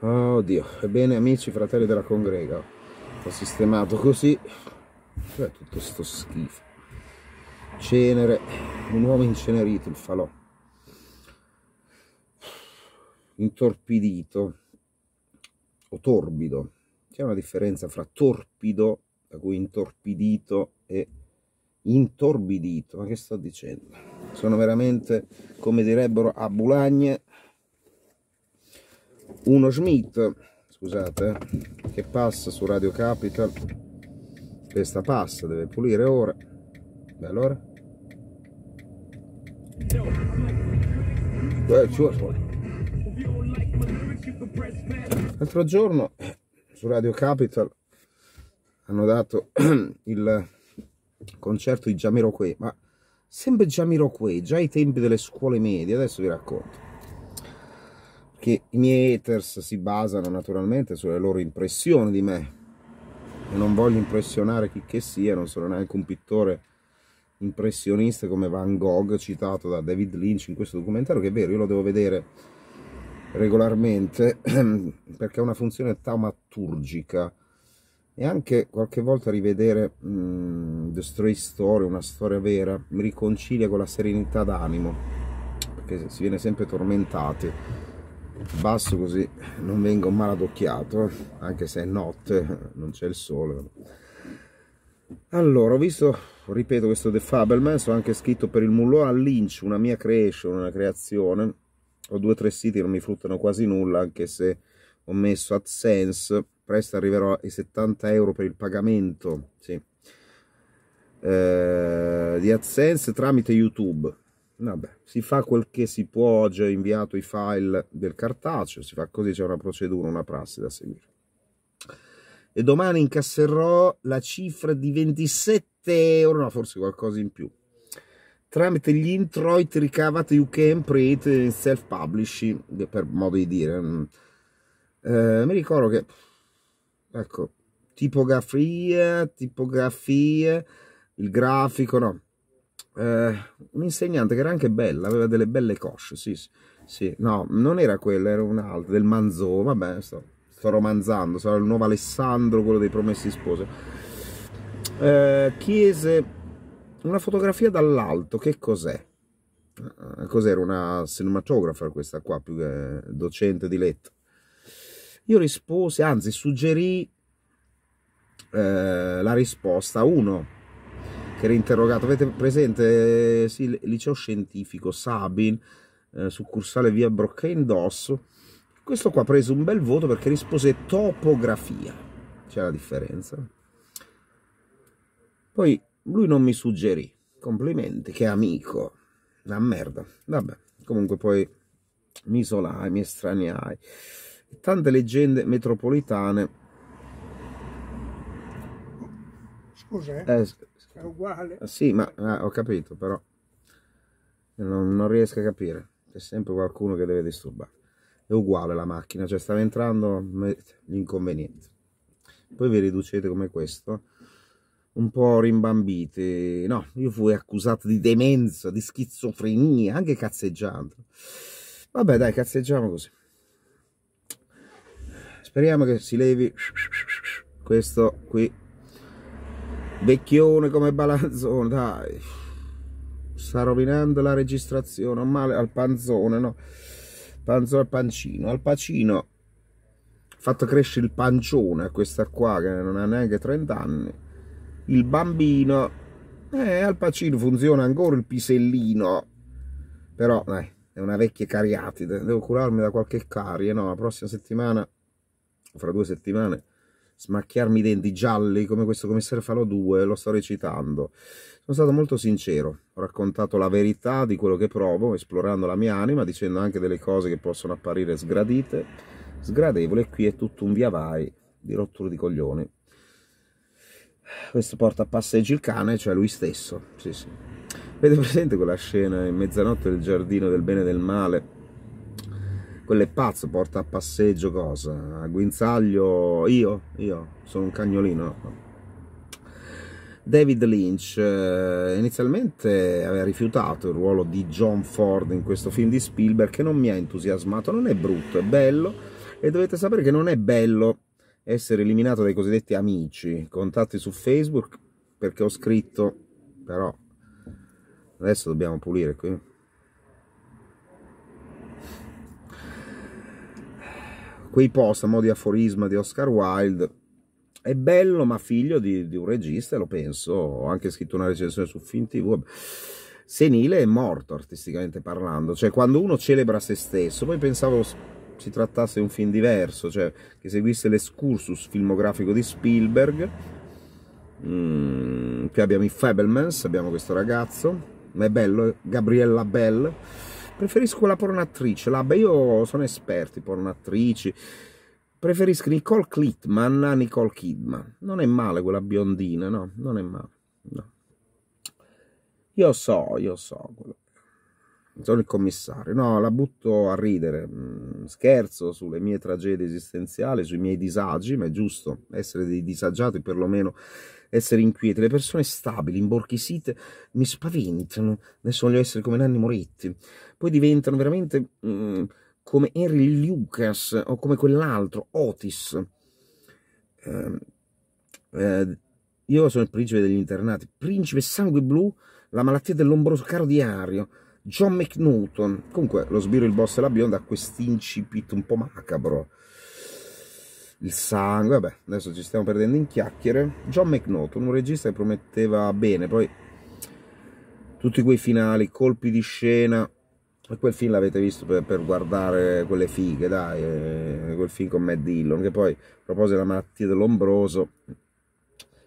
Oddio, ebbene amici, fratelli della congrega, ho sistemato così, cioè tutto sto schifo, cenere, un uomo incenerito, il falò, intorpidito o torbido, c'è una differenza fra torpido, da cui intorpidito, e intorbidito, ma che sto dicendo? Sono veramente, come direbbero a Bulagne, uno Schmidt scusate che passa su Radio Capital questa passa deve pulire ora beh allora eh, l'altro giorno eh, su Radio Capital hanno dato il concerto di Jamiroquai ma sempre Jamiroquai già ai tempi delle scuole medie adesso vi racconto che i miei haters si basano naturalmente sulle loro impressioni di me e non voglio impressionare chi che sia, non sono neanche un pittore impressionista come Van Gogh citato da David Lynch in questo documentario che è vero, io lo devo vedere regolarmente perché ha una funzione taumaturgica e anche qualche volta rivedere mh, mm, The Stray Story, una storia vera, mi riconcilia con la serenità d'animo perché si viene sempre tormentati basso così non vengo maladocchiato anche se è notte non c'è il sole allora ho visto ripeto questo The Fableman ho anche scritto per il Mullo a Lynch una mia creation una creazione ho due o tre siti non mi fruttano quasi nulla anche se ho messo AdSense presto arriverò ai 70 euro per il pagamento sì. eh, di AdSense tramite YouTube vabbè, si fa quel che si può, oggi ho inviato i file del cartaceo, si fa così, c'è una procedura, una prassi da seguire. E domani incasserò la cifra di 27 euro, no, forse qualcosa in più, tramite gli introiti ricavati UK Imprint in self-publishing, per modo di dire. Mm. Eh, mi ricordo che, ecco, tipografia, tipografia, il grafico, no, eh, un'insegnante che era anche bella, aveva delle belle cosce, sì, sì, no, non era quella, era un'altra, del Manzò, vabbè, sto, sto romanzando, sarà il nuovo Alessandro, quello dei Promessi Sposi. Eh, chiese una fotografia dall'alto, che cos'è? Eh, cos'era una cinematographer questa qua, più che docente di letto? Io risposi, anzi suggerì eh, la risposta uno che era interrogato. Avete presente eh, sì, il liceo scientifico Sabin, eh, succursale via Brocca Indosso? Questo qua ha preso un bel voto perché rispose topografia. C'è la differenza. Poi lui non mi suggerì. Complimenti, che amico. Una merda. Vabbè, comunque poi mi isolai, mi estraniai. Tante leggende metropolitane. Scusa, eh? eh è uguale. Eh, sì, ma ah, ho capito, però non, non, riesco a capire. C'è sempre qualcuno che deve disturbare. È uguale la macchina, cioè stava entrando gli inconvenienti. Poi vi riducete come questo, un po' rimbambiti. No, io fui accusato di demenza, di schizofrenia, anche cazzeggiando. Vabbè dai, cazzeggiamo così. Speriamo che si levi questo qui Vecchione come Balanzone, dai. Sta rovinando la registrazione, non male al panzone, no? Panzone al pancino, al pacino. Fatto crescere il pancione a questa qua che non ha neanche 30 anni. Il bambino eh, al Pacino funziona ancora il pisellino. Però, dai è una vecchia cariatide. Devo curarmi da qualche carie, no? La prossima settimana, fra due settimane, smacchiarmi i denti gialli come questo commissario Falò 2, lo sto recitando. Sono stato molto sincero, ho raccontato la verità di quello che provo, esplorando la mia anima, dicendo anche delle cose che possono apparire sgradite, sgradevoli, e qui è tutto un via vai di rottura di coglioni. Questo porta a passeggio il cane, cioè lui stesso, sì sì. Avete presente quella scena in mezzanotte del giardino del bene e del male? quello è pazzo, porta a passeggio cosa, a guinzaglio, io, io, sono un cagnolino. David Lynch eh, inizialmente aveva rifiutato il ruolo di John Ford in questo film di Spielberg che non mi ha entusiasmato, non è brutto, è bello e dovete sapere che non è bello essere eliminato dai cosiddetti amici, contatti su Facebook perché ho scritto, però adesso dobbiamo pulire qui quei post a modo di aforisma di Oscar Wilde è bello ma figlio di, di un regista lo penso ho anche scritto una recensione su Film TV senile è morto artisticamente parlando cioè quando uno celebra se stesso poi pensavo si trattasse di un film diverso cioè che seguisse l'escursus filmografico di Spielberg mm, qui abbiamo i Fablemans abbiamo questo ragazzo ma è bello eh? Gabriella Bell preferisco quella pornatrice, là, beh io sono esperto di pornatrici, preferisco Nicole Kidman a Nicole Kidman, non è male quella biondina, no, non è male, no. Io so, io so quello sono il commissario. No, la butto a ridere, mm, scherzo sulle mie tragedie esistenziali, sui miei disagi, ma è giusto essere dei disagiati, perlomeno essere inquieti. Le persone stabili, imborchisite, mi spaventano, adesso voglio essere come Nanni Moretti. Poi diventano veramente mh, mm, come Henry Lucas o come quell'altro, Otis. Eh, eh, io sono il principe degli internati, principe sangue blu, la malattia dell'ombroso caro diario John McNewton. Comunque, lo sbiro, il boss e la bionda ha quest'incipit un po' macabro. Il sangue, vabbè, adesso ci stiamo perdendo in chiacchiere. John McNaughton, un regista che prometteva bene, poi tutti quei finali, colpi di scena. E quel film l'avete visto per, per, guardare quelle fighe, dai, eh, quel film con Matt Dillon, che poi a proposito della malattia dell'ombroso,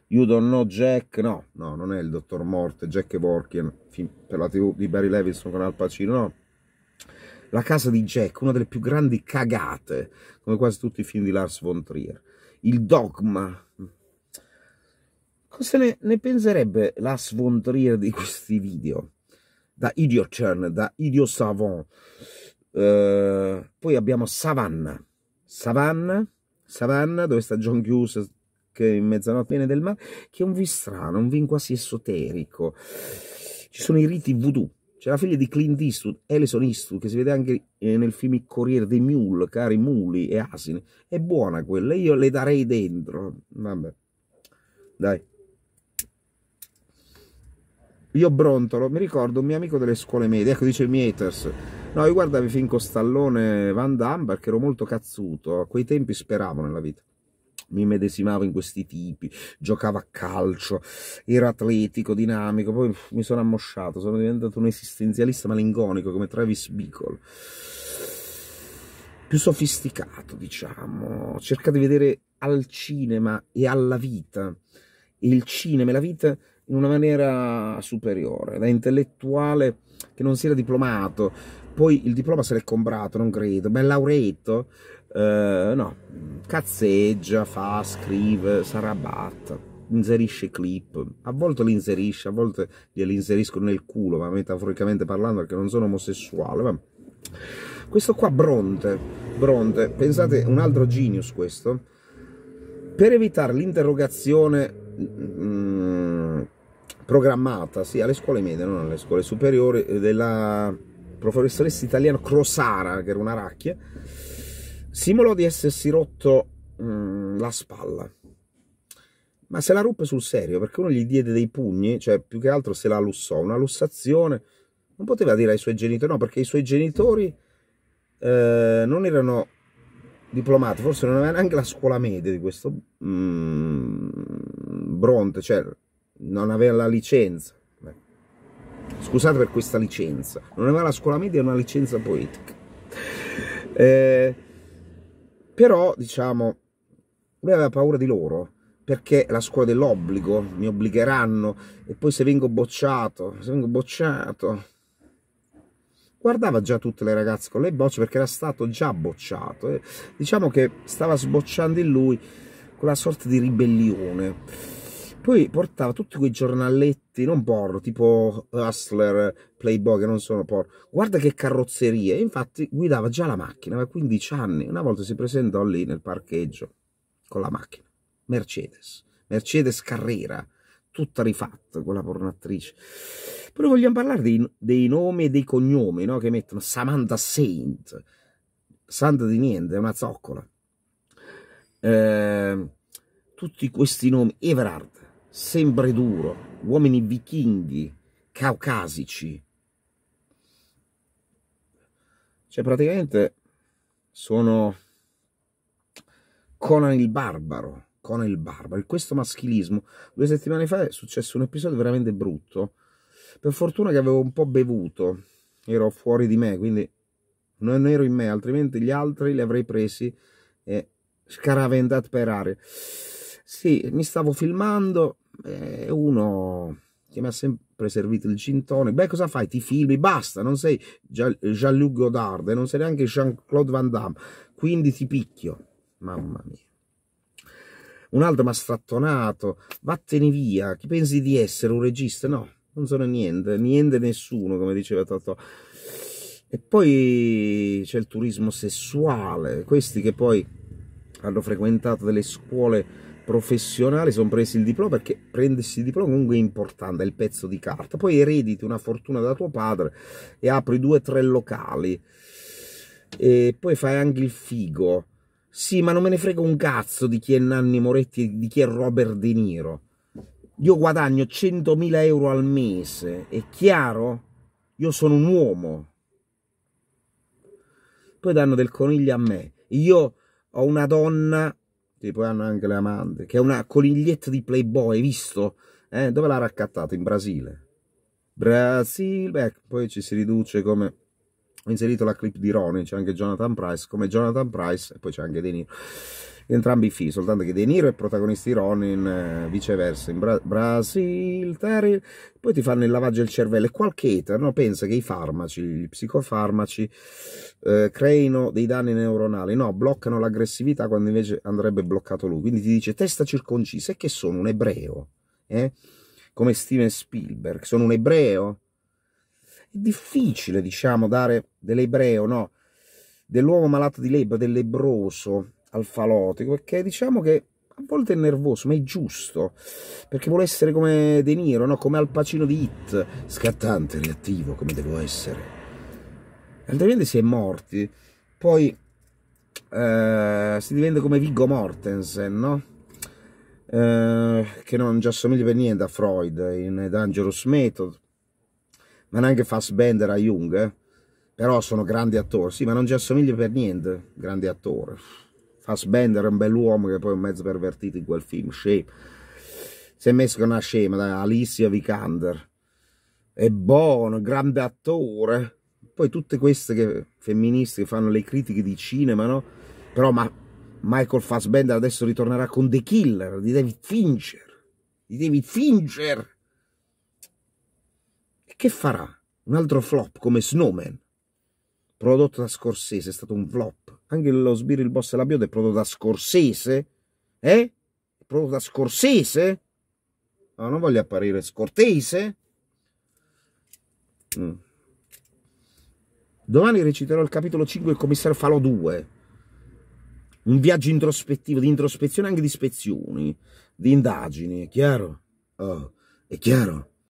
You Don't Know Jack, no, no, non è il Dottor Morte, Jack e Vorkian, per la TV di Barry Levinson con Al Pacino, no. La casa di Jack, una delle più grandi cagate, come quasi tutti i film di Lars von Trier. Il dogma. Cosa ne, ne penserebbe Lars von Trier di questi video? Da Idiot Churn, da Idiot Savant. Uh, poi abbiamo Savannah. Savannah, Savannah dove sta John Hughes, rock in mezzanotte bene del mare, che è un vin strano, un vin quasi esoterico. Ci sono i riti voodoo, c'è la figlia di Clint Eastwood, Alison Eastwood, che si vede anche eh, nel film Il Corriere dei Mule, cari muli e asini. È buona quella, io le darei dentro. Vabbè, dai. Io brontolo, mi ricordo un mio amico delle scuole medie, ecco dice Mieters. No, io guardavi fin con Stallone Van Damme perché ero molto cazzuto, a quei tempi speravo nella vita mi medesimavo in questi tipi, giocavo a calcio, era atletico, dinamico, poi mi sono ammosciato, sono diventato un esistenzialista malingonico come Travis Bickle più sofisticato, diciamo. Cerca di vedere al cinema e alla vita il cinema e la vita in una maniera superiore, da intellettuale che non si era diplomato, poi il diploma se l'è comprato, non credo, ma è laureato, eh, no, cazzeggia, fa, scrive, s'arrabatta, inserisce clip, a volte li inserisce, a volte glieli inseriscono nel culo, ma metaforicamente parlando perché non sono omosessuale, ma... Questo qua Bronte, Bronte, pensate, un altro genius questo, per evitare l'interrogazione mm, programmata, sì, alle scuole medie, non alle scuole superiori, della professoressa italiana Crosara, che era una racchia, Simulò di essersi rotto mh, mm, la spalla, ma se la ruppe sul serio perché uno gli diede dei pugni, cioè più che altro se la lussò, una lussazione. Non poteva dire ai suoi genitori, no, perché i suoi genitori eh, non erano diplomati, forse non aveva neanche la scuola media di questo mm, Bronte, cioè non aveva la licenza. Beh. Scusate per questa licenza, non aveva la scuola media, una licenza poetica. Eh, però diciamo lui aveva paura di loro perché la scuola dell'obbligo mi obbligheranno e poi se vengo bocciato se vengo bocciato guardava già tutte le ragazze con le bocce perché era stato già bocciato e diciamo che stava sbocciando in lui quella sorta di ribellione poi portava tutti quei giornaletti non porro tipo Hustler Playboy che non sono porco. Guarda che carrozzerie. Infatti guidava già la macchina, aveva 15 anni. Una volta si presentò lì nel parcheggio con la macchina. Mercedes. Mercedes Carrera. Tutta rifatta quella pornatrice. Però vogliamo parlare dei, dei nomi e dei cognomi, no? Che mettono Samantha Saint. Santa di niente, è una zoccola. Eh, tutti questi nomi. Everard. Sempre duro. Uomini vichinghi. Caucasici Cioè, praticamente sono Conan il Barbaro. Conan il Barbaro. Questo maschilismo. Due settimane fa è successo un episodio veramente brutto. Per fortuna che avevo un po' bevuto, ero fuori di me, quindi non ero in me, altrimenti gli altri li avrei presi e scaraventati per aria. Sì, mi stavo filmando e eh, uno che mi ha sempre preservito il cintone. Beh, cosa fai? Ti filmi, basta, non sei Jean-Luc Godard, eh, non sei neanche Jean-Claude Van Damme, quindi ti picchio. Mamma mia. Un altro mi ha strattonato, vattene via, chi pensi di essere un regista? No, non sono niente, niente nessuno, come diceva Totò. E poi c'è il turismo sessuale, questi che poi hanno frequentato delle scuole professionale sono presi il diploma perché prendersi il diploma comunque è importante, è il pezzo di carta. Poi erediti una fortuna da tuo padre e apri due o tre locali e poi fai anche il figo. Sì, ma non me ne frega un cazzo di chi è Nanni Moretti e di chi è Robert De Niro. Io guadagno 100.000 euro al mese, è chiaro? Io sono un uomo. Poi danno del coniglio a me. Io ho una donna poi hanno anche le amande, che è una coniglietta di Playboy, visto? Eh, dove l'ha raccattata? In Brasile. Brasil, beh, poi ci si riduce come... Ho inserito la clip di Ronin, c'è anche Jonathan Price, come Jonathan Price, e poi c'è anche De Niro entrambi i film, soltanto che De Niro è protagonista di Ronin, eh, viceversa, in Bra- Brasil, Terry, poi ti fanno il lavaggio del cervello e qualche eterno pensa che i farmaci, gli psicofarmaci, eh, creino dei danni neuronali, no, bloccano l'aggressività quando invece andrebbe bloccato lui, quindi ti dice testa circoncisa, e che sono un ebreo, eh? come Steven Spielberg, sono un ebreo, è difficile, diciamo, dare dell'ebreo, no? Dell'uomo malato di lebbra, del lebroso, alfalotico perché diciamo che a volte è nervoso, ma è giusto, perché vuole essere come De Niro, no? come Al Pacino di Hit, scattante, reattivo, come devo essere. Altrimenti si è morti, poi eh, si diventa come Viggo Mortensen, no? eh, che non ci assomiglia per niente a Freud in Dangerous Method, ma neanche Fassbender a Jung, eh? però sono grandi attori, sì, ma non ci assomiglia per niente, grande attore. Fassbender è un bell'uomo che poi è un mezzo pervertito in quel film, scemo. Si è messo con una scema, dai, Alicia Vikander. È buono, grande attore. Poi tutte queste che, femministe che fanno le critiche di cinema, no? Però ma Michael Fassbender adesso ritornerà con The Killer di David Fincher. Di David Fincher. E che farà? Un altro flop come Snowman prodotto da Scorsese, è stato un flop. Anche lo Sbirro il Boss e la Bioda è prodotto da Scorsese? Eh? prodotto da Scorsese? No, non voglio apparire scortese. Mm. Domani reciterò il capitolo 5 del commissario Falò 2. Un viaggio introspettivo, di introspezione anche di ispezioni, di indagini, è chiaro? Oh, è chiaro?